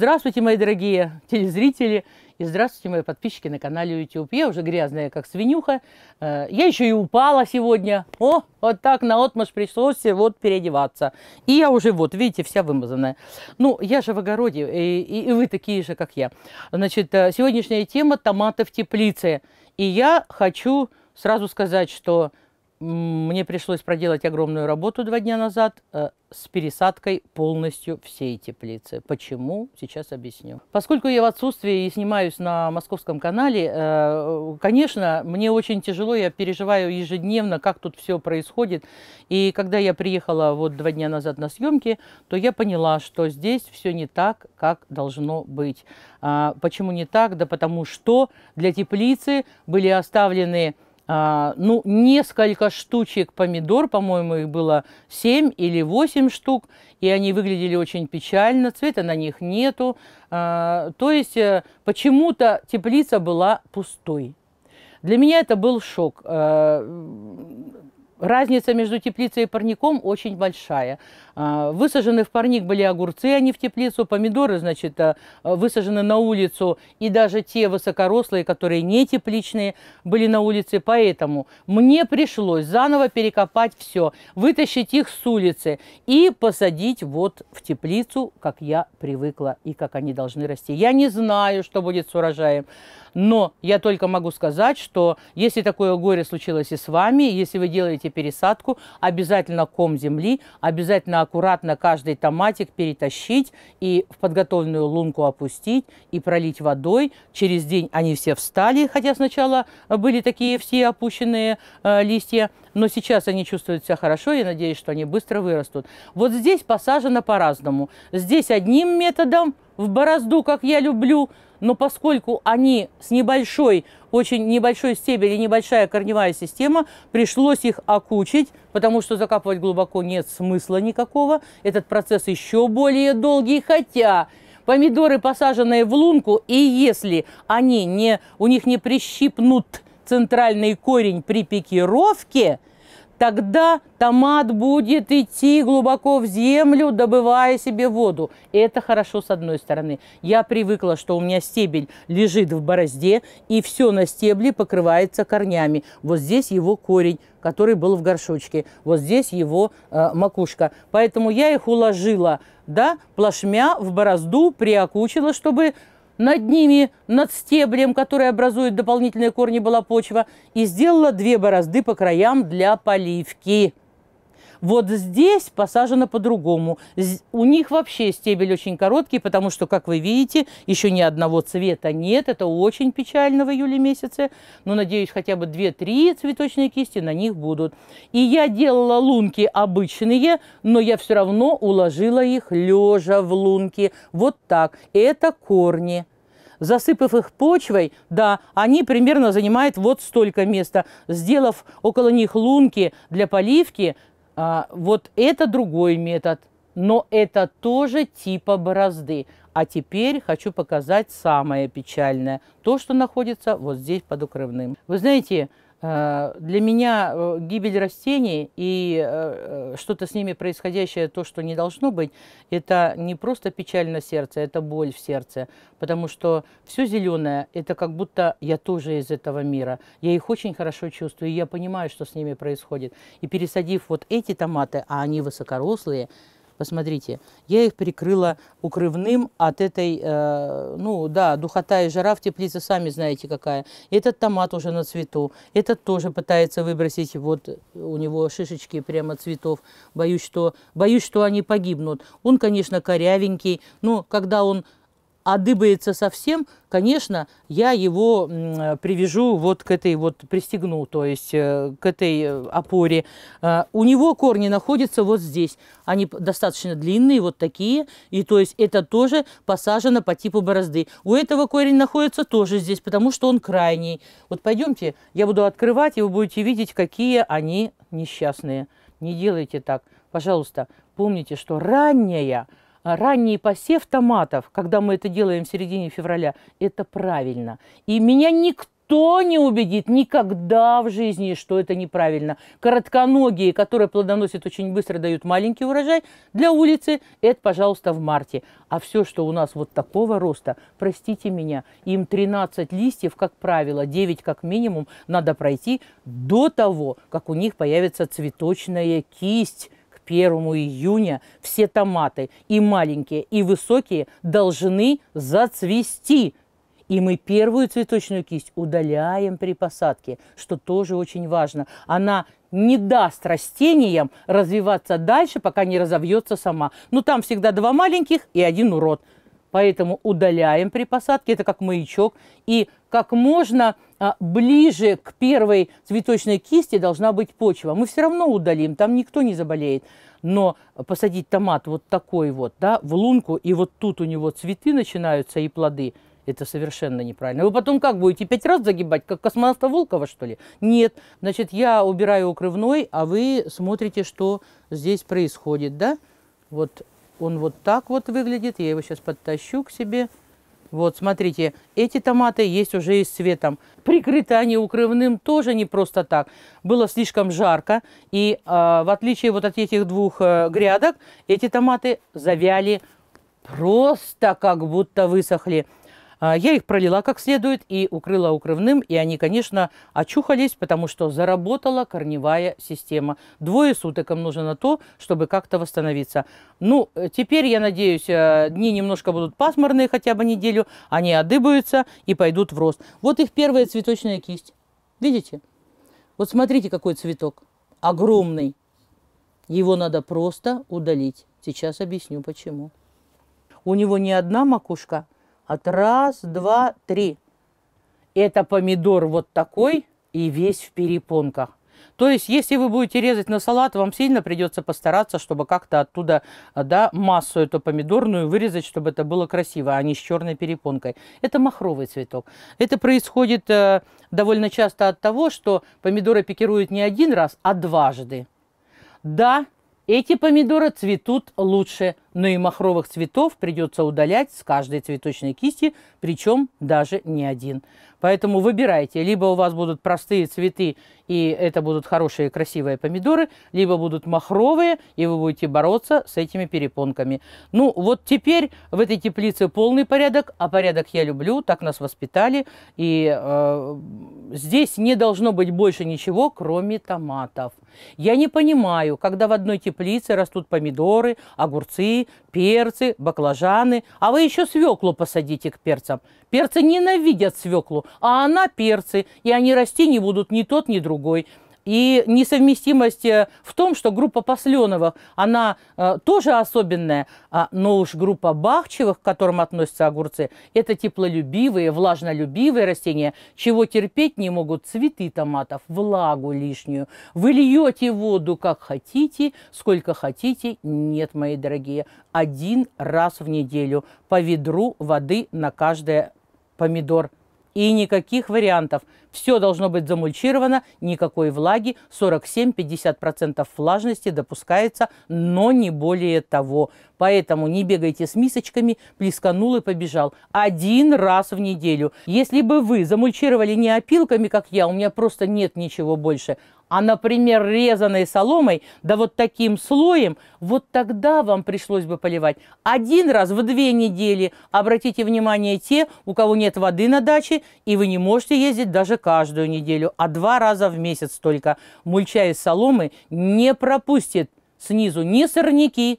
Здравствуйте, мои дорогие телезрители, и здравствуйте, мои подписчики на канале YouTube. Я уже грязная, как свинюха. Э, я еще и упала сегодня. О, вот так на отмаш пришлось вот переодеваться. И я уже вот, видите, вся вымазанная. Ну, я же в огороде, и, и, и вы такие же, как я. Значит, э, сегодняшняя тема – томаты в теплице. И я хочу сразу сказать, что мне пришлось проделать огромную работу два дня назад э, с пересадкой полностью всей теплицы. Почему? Сейчас объясню. Поскольку я в отсутствии и снимаюсь на московском канале, э, конечно, мне очень тяжело, я переживаю ежедневно, как тут все происходит. И когда я приехала вот два дня назад на съемки, то я поняла, что здесь все не так, как должно быть. А почему не так? Да потому что для теплицы были оставлены а, ну, несколько штучек помидор, по-моему, их было 7 или 8 штук, и они выглядели очень печально, цвета на них нету. А, то есть э, почему-то теплица была пустой. Для меня это был шок. А, Разница между теплицей и парником очень большая. А, высажены в парник были огурцы, а не в теплицу. Помидоры, значит, а, высажены на улицу. И даже те высокорослые, которые не тепличные, были на улице. Поэтому мне пришлось заново перекопать все, вытащить их с улицы и посадить вот в теплицу, как я привыкла и как они должны расти. Я не знаю, что будет с урожаем. Но я только могу сказать, что если такое горе случилось и с вами, если вы делаете пересадку, обязательно ком земли, обязательно аккуратно каждый томатик перетащить и в подготовленную лунку опустить и пролить водой. Через день они все встали, хотя сначала были такие все опущенные э, листья, но сейчас они чувствуют себя хорошо, я надеюсь, что они быстро вырастут. Вот здесь посажено по-разному. Здесь одним методом, в борозду, как я люблю, но поскольку они с небольшой, очень небольшой стебель и небольшая корневая система, пришлось их окучить, потому что закапывать глубоко нет смысла никакого. Этот процесс еще более долгий, хотя помидоры, посаженные в лунку, и если они не, у них не прищипнут центральный корень при пикировке, тогда томат будет идти глубоко в землю, добывая себе воду. это хорошо с одной стороны. Я привыкла, что у меня стебель лежит в борозде, и все на стебле покрывается корнями. Вот здесь его корень, который был в горшочке. Вот здесь его э, макушка. Поэтому я их уложила да, плашмя в борозду, приокучила, чтобы над ними, над стеблем, который образует дополнительные корни, была почва, и сделала две борозды по краям для поливки. Вот здесь посажено по-другому. У них вообще стебель очень короткий, потому что, как вы видите, еще ни одного цвета нет. Это очень печально в июле месяце. Но, надеюсь, хотя бы 2-3 цветочные кисти на них будут. И я делала лунки обычные, но я все равно уложила их лежа в лунки. Вот так. Это корни. Засыпав их почвой, да, они примерно занимают вот столько места. Сделав около них лунки для поливки, а, вот это другой метод. Но это тоже типа борозды. А теперь хочу показать самое печальное. То, что находится вот здесь под укрывным. Вы знаете, Э, для меня э, гибель растений и э, что-то с ними происходящее, то, что не должно быть, это не просто печаль на сердце, это боль в сердце. Потому что все зеленое, это как будто я тоже из этого мира. Я их очень хорошо чувствую, и я понимаю, что с ними происходит. И пересадив вот эти томаты, а они высокорослые, Посмотрите, я их прикрыла укрывным от этой, э, ну да, духота и жара в теплице, сами знаете какая. Этот томат уже на цвету, этот тоже пытается выбросить, вот у него шишечки прямо цветов. Боюсь, что, боюсь, что они погибнут. Он, конечно, корявенький, но когда он одыбается совсем, конечно, я его э, привяжу вот к этой вот, пристегну, то есть э, к этой э, опоре. У него корни находятся вот здесь. Они достаточно длинные, вот такие. И то есть это тоже посажено по типу борозды. У этого корень находится тоже здесь, потому что он крайний. Вот пойдемте, я буду открывать, и вы будете видеть, какие они несчастные. Не делайте так. Пожалуйста, помните, что ранняя – а, ранний посев томатов, когда мы это делаем в середине февраля, это правильно. И меня никто не убедит никогда в жизни, что это неправильно. Коротконогие, которые плодоносят очень быстро, дают маленький урожай, для улицы это, пожалуйста, в марте. А все, что у нас вот такого роста, простите меня, им 13 листьев, как правило, 9 как минимум, надо пройти до того, как у них появится цветочная кисть 1 июня все томаты, и маленькие, и высокие, должны зацвести. И мы первую цветочную кисть удаляем при посадке, что тоже очень важно. Она не даст растениям развиваться дальше, пока не разовьется сама. Но ну, там всегда два маленьких и один урод. Поэтому удаляем при посадке, это как маячок. И как можно а, ближе к первой цветочной кисти должна быть почва. Мы все равно удалим, там никто не заболеет. Но посадить томат вот такой вот, да, в лунку, и вот тут у него цветы начинаются и плоды, это совершенно неправильно. Вы потом как будете пять раз загибать, как космонавта Волкова, что ли? Нет. Значит, я убираю укрывной, а вы смотрите, что здесь происходит, да? Вот он вот так вот выглядит. Я его сейчас подтащу к себе. Вот, смотрите, эти томаты есть уже и с цветом. Прикрыты они укрывным тоже не просто так. Было слишком жарко. И э, в отличие вот от этих двух э, грядок, эти томаты завяли просто как будто высохли. А, я их пролила как следует и укрыла укрывным, и они, конечно, очухались, потому что заработала корневая система. Двое суток им нужно на то, чтобы как-то восстановиться. Ну, э, теперь, я надеюсь, э, дни немножко будут пасмурные хотя бы неделю, они одыбаются и пойдут в рост. Вот их первая цветочная кисть. Видите? Вот смотрите, какой цветок. Огромный. Его надо просто удалить. Сейчас объясню, почему. У него не одна макушка – от раз, два, три. Это помидор вот такой и весь в перепонках. То есть, если вы будете резать на салат, вам сильно придется постараться, чтобы как-то оттуда да, массу эту помидорную вырезать, чтобы это было красиво, а не с черной перепонкой. Это махровый цветок. Это происходит э, довольно часто от того, что помидоры пикируют не один раз, а дважды. Да, эти помидоры цветут лучше, но ну и махровых цветов придется удалять с каждой цветочной кисти, причем даже не один. Поэтому выбирайте, либо у вас будут простые цветы, и это будут хорошие красивые помидоры, либо будут махровые, и вы будете бороться с этими перепонками. Ну, вот теперь в этой теплице полный порядок, а порядок я люблю, так нас воспитали, и э, здесь не должно быть больше ничего, кроме томатов. Я не понимаю, когда в одной теплице растут помидоры, огурцы, перцы, баклажаны. А вы еще свеклу посадите к перцам. Перцы ненавидят свеклу, а она перцы, и они расти не будут ни тот, ни другой. И несовместимость э, в том, что группа Посленовых, она э, тоже особенная, а, но уж группа Бахчевых, к которым относятся огурцы, это теплолюбивые, влажнолюбивые растения, чего терпеть не могут цветы томатов, влагу лишнюю. Вы льете воду как хотите, сколько хотите, нет, мои дорогие, один раз в неделю по ведру воды на каждое помидор. И никаких вариантов – все должно быть замульчировано, никакой влаги, 47-50% влажности допускается, но не более того. Поэтому не бегайте с мисочками, плесканул и побежал. Один раз в неделю. Если бы вы замульчировали не опилками, как я, у меня просто нет ничего больше, а, например, резаной соломой, да вот таким слоем, вот тогда вам пришлось бы поливать. Один раз в две недели. Обратите внимание те, у кого нет воды на даче, и вы не можете ездить даже каждую неделю, а два раза в месяц только. Мульча из соломы не пропустит снизу ни сорняки,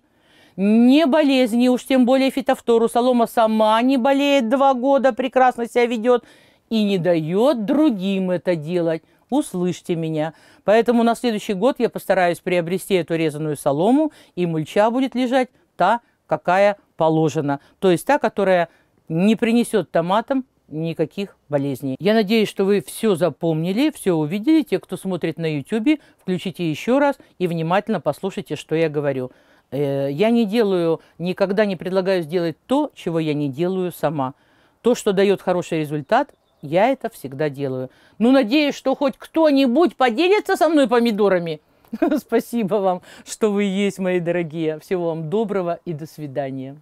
ни болезни, уж тем более фитофтору. Солома сама не болеет два года, прекрасно себя ведет и не дает другим это делать. Услышьте меня. Поэтому на следующий год я постараюсь приобрести эту резаную солому, и мульча будет лежать та, какая положена. То есть та, которая не принесет томатам никаких болезней. Я надеюсь, что вы все запомнили, все увидели. Те, кто смотрит на YouTube, включите еще раз и внимательно послушайте, что я говорю. Э, я не делаю, никогда не предлагаю сделать то, чего я не делаю сама. То, что дает хороший результат, я это всегда делаю. Ну, надеюсь, что хоть кто-нибудь поделится со мной помидорами. Спасибо вам, что вы есть, мои дорогие. Всего вам доброго и до свидания.